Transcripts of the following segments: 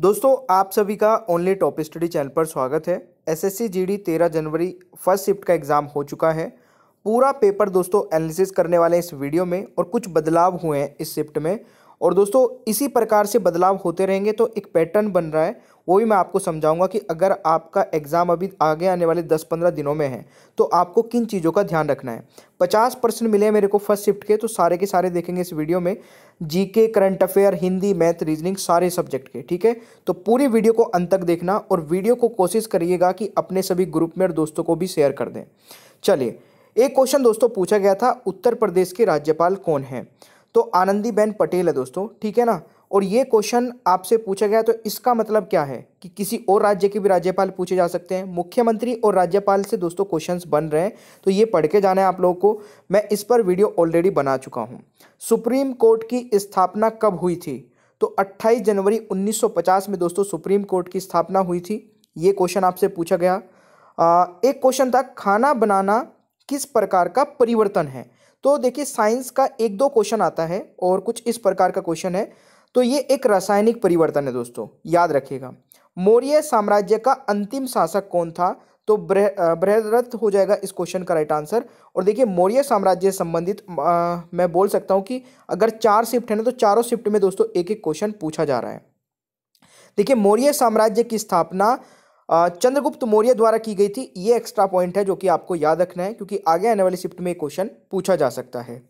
दोस्तों आप सभी का ओनली टॉप स्टडी चैनल पर स्वागत है एसएससी जीडी 13 जनवरी फर्स्ट शिफ्ट का एग्ज़ाम हो चुका है पूरा पेपर दोस्तों एनालिसिस करने वाले इस वीडियो में और कुछ बदलाव हुए हैं इस शिफ्ट में और दोस्तों इसी प्रकार से बदलाव होते रहेंगे तो एक पैटर्न बन रहा है वो भी मैं आपको समझाऊंगा कि अगर आपका एग्ज़ाम अभी आगे आने वाले दस पंद्रह दिनों में है तो आपको किन चीज़ों का ध्यान रखना है पचास परसेंट मिले मेरे को फर्स्ट शिफ्ट के तो सारे के सारे देखेंगे इस वीडियो में GK current affair Hindi math reasoning सारे सब्जेक्ट के ठीक है तो पूरी वीडियो को अंत तक देखना और वीडियो को कोशिश करिएगा कि अपने सभी ग्रुप में और दोस्तों को भी शेयर कर दें चलिए एक क्वेश्चन दोस्तों पूछा गया था उत्तर प्रदेश के राज्यपाल कौन है तो आनंदीबेन पटेल है दोस्तों ठीक है ना और ये क्वेश्चन आपसे पूछा गया तो इसका मतलब क्या है कि किसी और राज्य के भी राज्यपाल पूछे जा सकते हैं मुख्यमंत्री और राज्यपाल से दोस्तों क्वेश्चंस बन रहे हैं तो ये पढ़ के जाना है आप लोगों को मैं इस पर वीडियो ऑलरेडी बना चुका हूँ सुप्रीम कोर्ट की स्थापना कब हुई थी तो 28 जनवरी 1950 में दोस्तों सुप्रीम कोर्ट की स्थापना हुई थी ये क्वेश्चन आपसे पूछा गया आ, एक क्वेश्चन था खाना बनाना किस प्रकार का परिवर्तन है तो देखिए साइंस का एक दो क्वेश्चन आता है और कुछ इस प्रकार का क्वेश्चन है तो ये एक रासायनिक परिवर्तन है दोस्तों याद रखिएगा मौर्य साम्राज्य का अंतिम शासक कौन था तो बृहदरथ हो जाएगा इस क्वेश्चन का राइट आंसर और देखिए मौर्य साम्राज्य से संबंधित मैं बोल सकता हूँ कि अगर चार शिफ्ट है ना तो चारों शिफ्ट में दोस्तों एक एक क्वेश्चन पूछा जा रहा है देखिए मौर्य साम्राज्य की स्थापना चंद्रगुप्त मौर्य द्वारा की गई थी ये एक्स्ट्रा पॉइंट है जो कि आपको याद रखना है क्योंकि आगे आने वाले शिफ्ट में क्वेश्चन पूछा जा सकता है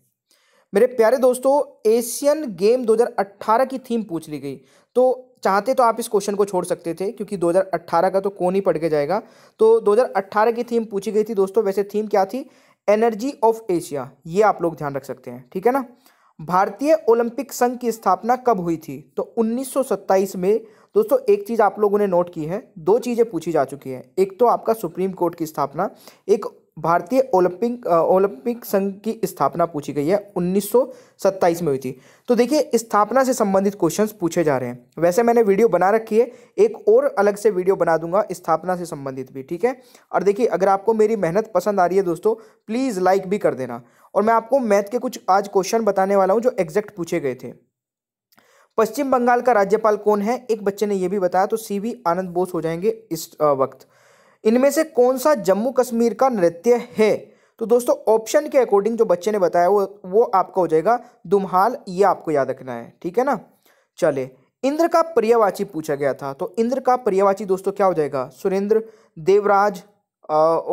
मेरे प्यारे दोस्तों एशियन गेम 2018 की थीम पूछ ली गई तो चाहते तो आप इस क्वेश्चन को छोड़ सकते थे क्योंकि 2018 का तो कौन ही पढ़ के जाएगा तो 2018 की थीम पूछी गई थी दोस्तों वैसे थीम क्या थी एनर्जी ऑफ एशिया ये आप लोग ध्यान रख सकते हैं ठीक है ना भारतीय ओलंपिक संघ की स्थापना कब हुई थी तो उन्नीस में दोस्तों एक चीज़ आप लोगों ने नोट की है दो चीज़ें पूछी जा चुकी हैं एक तो आपका सुप्रीम कोर्ट की स्थापना एक भारतीय ओलंपिक ओलंपिक संघ की स्थापना पूछी गई है 1927 में हुई थी तो देखिए स्थापना से संबंधित क्वेश्चंस पूछे जा रहे हैं वैसे मैंने वीडियो बना रखी है एक और अलग से वीडियो बना दूंगा स्थापना से संबंधित भी ठीक है और देखिए अगर आपको मेरी मेहनत पसंद आ रही है दोस्तों प्लीज़ लाइक भी कर देना और मैं आपको मैथ के कुछ आज क्वेश्चन बताने वाला हूँ जो एग्जैक्ट पूछे गए थे पश्चिम बंगाल का राज्यपाल कौन है एक बच्चे ने यह भी बताया तो सी आनंद बोस हो जाएंगे इस वक्त इनमें से कौन सा जम्मू कश्मीर का नृत्य है तो दोस्तों ऑप्शन के अकॉर्डिंग जो बच्चे ने बताया वो वो आपका हो जाएगा दुमहाल ये आपको याद रखना है ठीक है ना चले इंद्र का प्रियवाची पूछा गया था तो इंद्र का प्रियवाची दोस्तों क्या हो जाएगा सुरेंद्र देवराज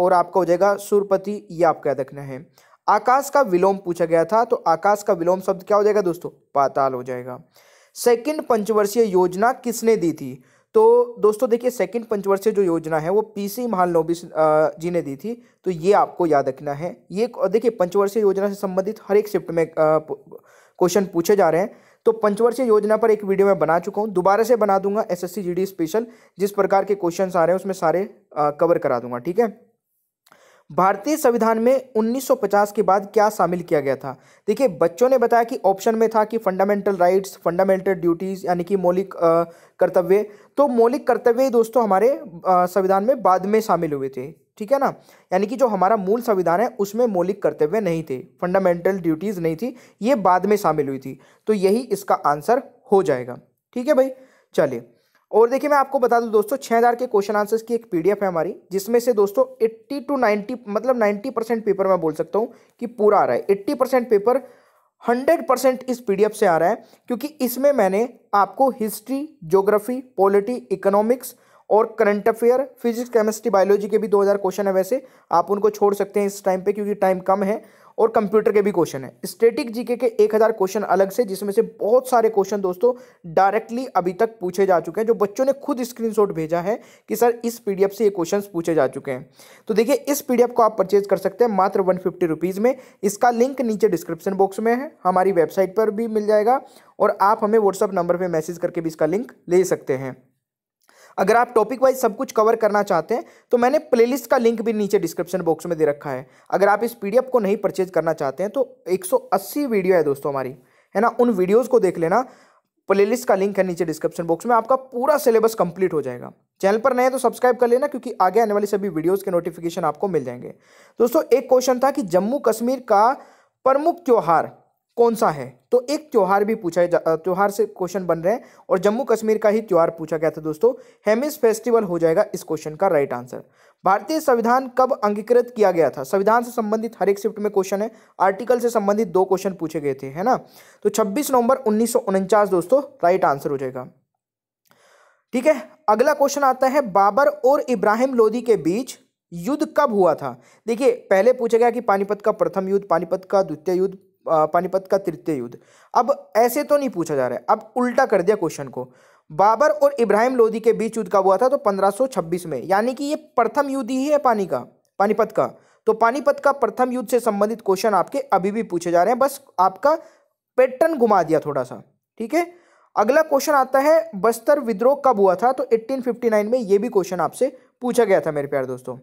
और आपका हो जाएगा सुरपति ये आपको याद रखना है आकाश का विलोम पूछा गया था तो आकाश का विलोम शब्द क्या हो जाएगा दोस्तों पाताल हो जाएगा सेकंड पंचवर्षीय योजना किसने दी थी तो दोस्तों देखिए सेकंड पंचवर्षीय जो योजना है वो पीसी महालनोबिस जी ने दी थी तो ये आपको याद रखना है ये देखिए पंचवर्षीय योजना से संबंधित हर एक शिफ्ट में क्वेश्चन पूछे जा रहे हैं तो पंचवर्षीय योजना पर एक वीडियो मैं बना चुका हूँ दोबारा से बना दूंगा एस एस स्पेशल जिस प्रकार के क्वेश्चन आ रहे हैं उसमें सारे कवर करा दूंगा ठीक है भारतीय संविधान में 1950 के बाद क्या शामिल किया गया था देखिए बच्चों ने बताया कि ऑप्शन में था कि फंडामेंटल राइट्स फंडामेंटल ड्यूटीज़ यानी कि मौलिक कर्तव्य तो मौलिक कर्तव्य दोस्तों हमारे संविधान में बाद में शामिल हुए थे ठीक है ना यानी कि जो हमारा मूल संविधान है उसमें मौलिक कर्तव्य नहीं थे फंडामेंटल ड्यूटीज़ नहीं थी ये बाद में शामिल हुई थी तो यही इसका आंसर हो जाएगा ठीक है भाई चलिए और देखिए मैं आपको बता दूं दोस्तों छः हज़ार के क्वेश्चन आंसर्स की एक पीडीएफ है हमारी जिसमें से दोस्तों एट्टी टू नाइन्टी मतलब नाइन्टी परसेंट पेपर मैं बोल सकता हूं कि पूरा आ रहा है eighty percent paper hundred percent इस पीडीएफ से आ रहा है क्योंकि इसमें मैंने आपको हिस्ट्री जोग्राफी पॉलिटी इकोनॉमिक्स और current affair physics chemistry biology के भी दो क्वेश्चन है वैसे आप उनको छोड़ सकते हैं इस टाइम पर क्योंकि टाइम कम है और कंप्यूटर के भी क्वेश्चन है स्टेटिक जीके के एक हज़ार क्वेश्चन अलग से जिसमें से बहुत सारे क्वेश्चन दोस्तों डायरेक्टली अभी तक पूछे जा चुके हैं जो बच्चों ने खुद स्क्रीनशॉट भेजा है कि सर इस पीडीएफ से ये क्वेश्चन पूछे जा चुके हैं तो देखिए इस पीडीएफ को आप परचेज कर सकते हैं मात्र वन फिफ्टी में इसका लिंक नीचे डिस्क्रिप्शन बॉक्स में है हमारी वेबसाइट पर भी मिल जाएगा और आप हमें व्हाट्सअप नंबर पर मैसेज करके भी इसका लिंक ले सकते हैं अगर आप टॉपिक वाइज सब कुछ कवर करना चाहते हैं तो मैंने प्लेलिस्ट का लिंक भी नीचे डिस्क्रिप्शन बॉक्स में दे रखा है अगर आप इस पीडीएफ को नहीं परचेज करना चाहते हैं तो 180 वीडियो है दोस्तों हमारी है ना उन वीडियोज़ को देख लेना प्लेलिस्ट का लिंक है नीचे डिस्क्रिप्शन बॉक्स में आपका पूरा सिलेबस कंप्लीट हो जाएगा चैनल पर नए तो सब्सक्राइब कर लेना क्योंकि आगे आने वाली सभी वीडियोज़ के नोटिफिकेशन आपको मिल जाएंगे दोस्तों एक क्वेश्चन था कि जम्मू कश्मीर का प्रमुख त्यौहार कौन सा है तो एक त्यौहार भी पूछा त्यौहार से क्वेश्चन बन रहे हैं और जम्मू कश्मीर का ही त्यौहार पूछा गया था दोस्तों हेमिस फेस्टिवल हो जाएगा इस क्वेश्चन का राइट आंसर भारतीय संविधान कब अंगीकृत किया गया था संविधान से संबंधित हर एक शिफ्ट में क्वेश्चन है आर्टिकल से संबंधित दो क्वेश्चन पूछे गए थे है ना तो छब्बीस नवंबर उन्नीस दोस्तों राइट आंसर हो जाएगा ठीक है अगला क्वेश्चन आता है बाबर और इब्राहिम लोधी के बीच युद्ध कब हुआ था देखिए पहले पूछा गया कि पानीपत का प्रथम युद्ध पानीपत का द्वितीय युद्ध पानीपत का तृतीय युद्ध अब ऐसे तो नहीं पूछा जा रहा है अब उल्टा कर दिया क्वेश्चन को बाबर और इब्राहिम लोधी के बीच युद्ध कब हुआ था तो 1526 में यानी कि ये प्रथम युद्ध ही है पानी का पानीपत का तो पानीपत का प्रथम युद्ध से संबंधित क्वेश्चन आपके अभी भी पूछे जा रहे हैं बस आपका पैटर्न घुमा दिया थोड़ा सा ठीक है अगला क्वेश्चन आता है बस्तर विद्रोह कब हुआ था तो 1859 में ये भी क्वेश्चन आपसे पूछा गया था मेरे प्यार दोस्तों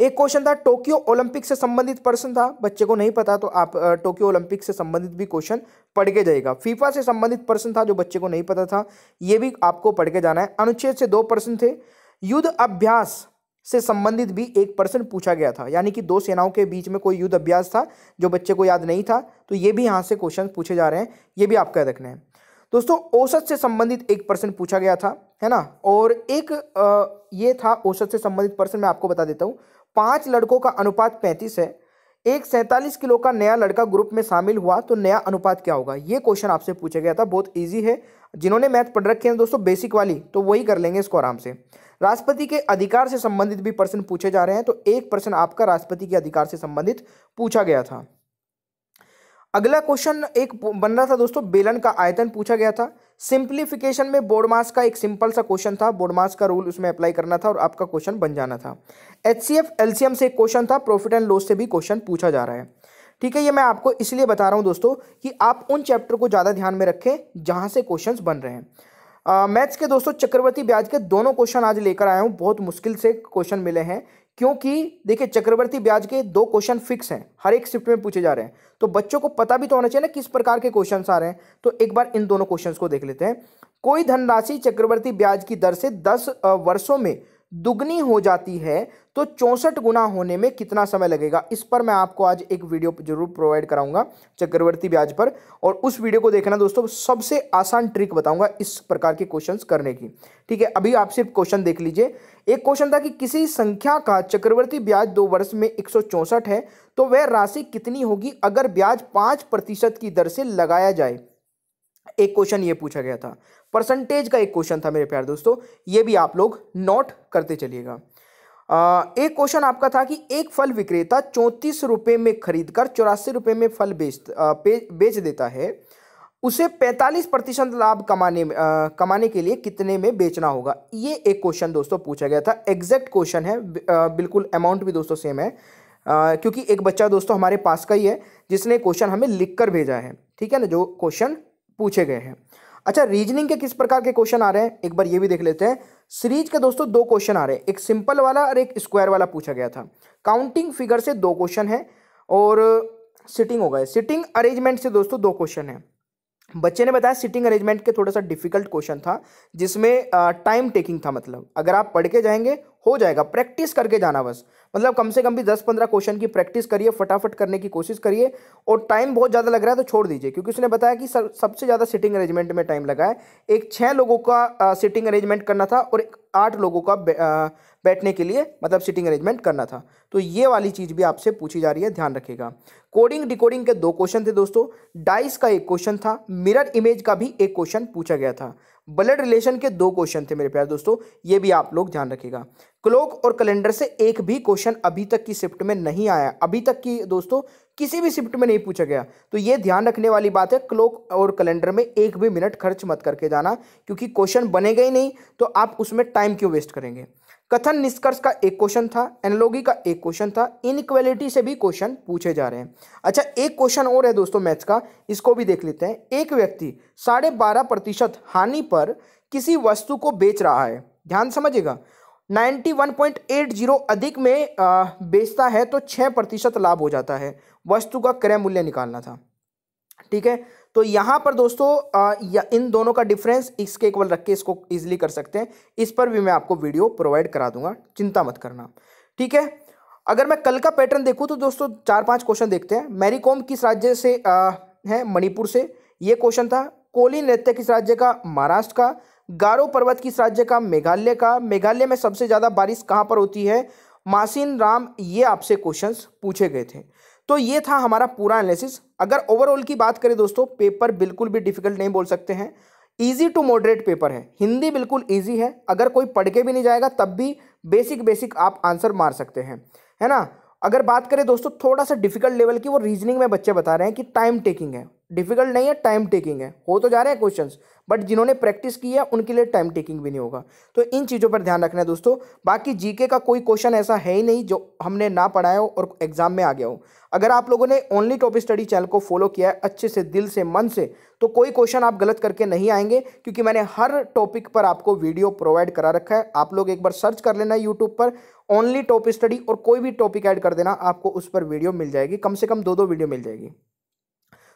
एक क्वेश्चन था टोक्यो ओलंपिक से संबंधित प्रश्न था बच्चे को नहीं पता तो आप टोक्यो ओलंपिक से संबंधित भी क्वेश्चन पढ़ के जाएगा फीफा से संबंधित प्रश्न था जो बच्चे को नहीं पता था ये भी आपको पढ़ के जाना है अनुच्छेद से दो प्रश्न थे युद्ध अभ्यास से संबंधित भी एक प्रश्न पूछा गया था यानी कि दो सेनाओं के बीच में कोई युद्ध अभ्यास था जो बच्चे को याद नहीं था तो ये भी यहाँ से क्वेश्चन पूछे जा रहे हैं ये भी आपका रखना है दोस्तों औसत से संबंधित एक प्रश्न पूछा गया था है ना और एक आ, ये था औसत से संबंधित प्रश्न मैं आपको बता देता हूँ पांच लड़कों का अनुपात पैंतीस है एक सैंतालीस किलो का नया लड़का ग्रुप में शामिल हुआ तो नया अनुपात क्या होगा ये क्वेश्चन आपसे पूछा गया था बहुत ईजी है जिन्होंने मैथ पढ़ रखे हैं दोस्तों बेसिक वाली तो वही कर लेंगे इसको आराम से राष्ट्रपति के अधिकार से संबंधित भी प्रश्न पूछे जा रहे हैं तो एक प्रश्न आपका राष्ट्रपति के अधिकार से संबंधित पूछा गया था अगला क्वेश्चन एक बन रहा था दोस्तों बेलन का आयतन पूछा गया था सिंप्लीफिकेशन में बोर्ड मास का एक सिंपल सा क्वेश्चन था बोर्ड मास का रूल उसमें अप्लाई करना था और आपका क्वेश्चन बन जाना था H C F L C M से एक क्वेश्चन था प्रॉफिट एंड लॉस से भी क्वेश्चन पूछा जा रहा है ठीक है ये मैं आपको इसलिए बता रहा हूँ दोस्तों कि आप उन चैप्टर को ज़्यादा ध्यान में रखें जहाँ से क्वेश्चन बन रहे हैं मैथ्स के दोस्तों चक्रवर्ती ब्याज के दोनों क्वेश्चन आज लेकर आया हूँ बहुत मुश्किल से क्वेश्चन मिले हैं क्योंकि देखिए चक्रवर्ती ब्याज के दो क्वेश्चन फिक्स हैं हर एक शिफ्ट में पूछे जा रहे हैं तो बच्चों को पता भी तो होना चाहिए ना किस प्रकार के क्वेश्चन आ रहे हैं तो एक बार इन दोनों क्वेश्चन को देख लेते हैं कोई धनराशि चक्रवर्ती ब्याज की दर से दस वर्षों में दुगनी हो जाती है तो चौंसठ गुना होने में कितना समय लगेगा इस पर मैं आपको आज एक वीडियो जरूर प्रोवाइड कराऊंगा चक्रवर्ती ब्याज पर और उस वीडियो को देखना दोस्तों सबसे आसान ट्रिक बताऊंगा इस प्रकार के क्वेश्चंस करने की ठीक है अभी आप सिर्फ क्वेश्चन देख लीजिए एक क्वेश्चन था कि किसी संख्या का चक्रवर्ती ब्याज दो वर्ष में एक है तो वह राशि कितनी होगी अगर ब्याज पांच प्रतिशत की दर से लगाया जाए एक क्वेश्चन ये पूछा गया था परसेंटेज का एक क्वेश्चन था मेरे प्यार दोस्तों ये भी आप लोग नोट करते चलिएगा एक क्वेश्चन आपका था कि एक फल विक्रेता चौंतीस रुपए में खरीदकर कर चौरासी रुपए में फल बेच बेच देता है उसे 45 प्रतिशत लाभ कमाने में आ, कमाने के लिए कितने में बेचना होगा ये एक क्वेश्चन दोस्तों पूछा गया था एग्जैक्ट क्वेश्चन है बिल्कुल अमाउंट भी दोस्तों सेम है आ, क्योंकि एक बच्चा दोस्तों हमारे पास का ही है जिसने क्वेश्चन हमें लिख कर भेजा है ठीक है ना जो क्वेश्चन पूछे गए हैं अच्छा रीजनिंग के किस प्रकार के क्वेश्चन आ रहे हैं एक बार ये भी देख लेते हैं सीरीज के दोस्तों दो क्वेश्चन आ रहे हैं एक सिंपल वाला और एक स्क्वायर वाला पूछा गया था काउंटिंग फिगर से दो क्वेश्चन है और सिटिंग होगा सिटिंग अरेंजमेंट से दोस्तों दो क्वेश्चन है बच्चे ने बताया सिटिंग अरेंजमेंट के थोड़ा सा डिफिकल्ट क्वेश्चन था जिसमें टाइम टेकिंग था मतलब अगर आप पढ़ के जाएंगे हो जाएगा प्रैक्टिस करके जाना बस मतलब कम से कम भी दस पंद्रह क्वेश्चन की प्रैक्टिस करिए फटाफट करने की कोशिश करिए और टाइम बहुत ज़्यादा लग रहा है तो छोड़ दीजिए क्योंकि उसने बताया कि सर सबसे ज़्यादा सिटिंग अरेंजमेंट में टाइम लगा है एक छः लोगों का सिटिंग अरेंजमेंट करना था और एक आठ लोगों का बैठने के लिए मतलब सिटिंग अरेंजमेंट करना था तो ये वाली चीज़ भी आपसे पूछी जा रही है ध्यान रखिएगा कोडिंग डिकोडिंग के दो क्वेश्चन थे दोस्तों डाइस का एक क्वेश्चन था मिरर इमेज का भी एक क्वेश्चन पूछा गया था ब्लड रिलेशन के दो क्वेश्चन थे मेरे प्यार दोस्तों ये भी आप लोग ध्यान रखिएगा क्लोक और कैलेंडर से एक भी क्वेश्चन अभी तक की शिफ्ट में नहीं आया अभी तक की दोस्तों किसी भी शिफ्ट में नहीं पूछा गया तो ये ध्यान रखने वाली बात है क्लोक और कैलेंडर में एक भी मिनट खर्च मत करके जाना क्योंकि क्वेश्चन बनेगा ही नहीं तो आप उसमें टाइम क्यों वेस्ट करेंगे कथन निष्कर्ष का एक क्वेश्चन था एनोलॉगी का एक क्वेश्चन था इनक्वेलिटी से भी क्वेश्चन पूछे जा रहे हैं अच्छा एक क्वेश्चन और है दोस्तों मैथ्स का इसको भी देख लेते हैं एक व्यक्ति साढ़े बारह प्रतिशत हानि पर किसी वस्तु को बेच रहा है ध्यान समझिएगा 91.80 अधिक में आ, बेचता है तो छः प्रतिशत लाभ हो जाता है वस्तु का क्रय मूल्य निकालना था ठीक है तो यहाँ पर दोस्तों आ, इन दोनों का डिफरेंस इसके इक्वल रख के इसको ईजिली कर सकते हैं इस पर भी मैं आपको वीडियो प्रोवाइड करा दूंगा चिंता मत करना ठीक है अगर मैं कल का पैटर्न देखूँ तो दोस्तों चार पाँच क्वेश्चन देखते हैं मैरीकॉम किस राज्य से आ, है मणिपुर से ये क्वेश्चन था कोली नृत्य किस राज्य का महाराष्ट्र का गारो पर्वत किस राज्य का मेघालय का मेघालय में सबसे ज़्यादा बारिश कहाँ पर होती है मासिन राम ये आपसे क्वेश्चंस पूछे गए थे तो ये था हमारा पूरा एनालिसिस अगर ओवरऑल की बात करें दोस्तों पेपर बिल्कुल भी डिफिकल्ट नहीं बोल सकते हैं ईजी टू मॉडरेट पेपर है हिंदी बिल्कुल ईजी है अगर कोई पढ़ के भी नहीं जाएगा तब भी बेसिक बेसिक आप आंसर मार सकते हैं है ना अगर बात करें दोस्तों थोड़ा सा डिफिकल्ट लेवल की वो रीजनिंग में बच्चे बता रहे हैं कि टाइम टेकिंग है डिफिकल्ट नहीं है टाइम टेकिंग है हो तो जा रहे हैं क्वेश्चंस बट जिन्होंने प्रैक्टिस की है उनके लिए टाइम टेकिंग भी नहीं होगा तो इन चीज़ों पर ध्यान रखना है दोस्तों बाकी जीके का कोई क्वेश्चन ऐसा है ही नहीं जो हमने ना पढ़ाया हो और एग्जाम में आ गया हो अगर आप लोगों ने ओनली टॉप स्टडी चैनल को फॉलो किया है अच्छे से दिल से मन से तो कोई क्वेश्चन आप गलत करके नहीं आएंगे क्योंकि मैंने हर टॉपिक पर आपको वीडियो प्रोवाइड करा रखा है आप लोग एक बार सर्च कर लेना यूट्यूब पर ओनली टॉप स्टडी और कोई भी टॉपिक ऐड कर देना आपको उस पर वीडियो मिल जाएगी कम से कम दो दो वीडियो मिल जाएगी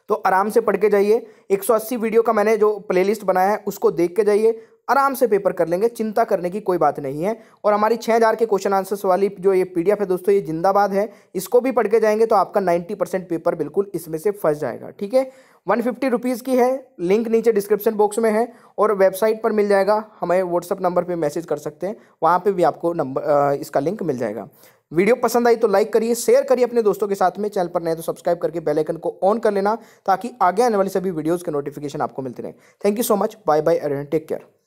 तो आराम से पढ़ के जाइए 180 वीडियो का मैंने जो प्लेलिस्ट बनाया है उसको देख के जाइए आराम से पेपर कर लेंगे चिंता करने की कोई बात नहीं है और हमारी छः हज़ार के क्वेश्चन आंसर्स वाली जो ये पीडीएफ है दोस्तों ये जिंदाबाद है इसको भी पढ़ के जाएंगे तो आपका नाइन्टी परसेंट पेपर बिल्कुल इसमें से फंस जाएगा ठीक है वन फिफ्टी रुपीज़ की है लिंक नीचे डिस्क्रिप्शन बॉक्स में है और वेबसाइट पर मिल जाएगा हमें व्हाट्सअप नंबर पर मैसेज कर सकते हैं वहाँ पर भी आपको नंबर इसका लिंक मिल जाएगा वीडियो पसंद आई तो लाइक करिए शेयर करिए अपने दोस्तों के साथ में चैनल पर नए तो सब्सक्राइब करके बेल आइकन को ऑन कर लेना ताकि आगे आने वाली सभी वीडियोस के नोटिफिकेशन आपको मिलते रहे thank you so much bye bye अरे टेक केयर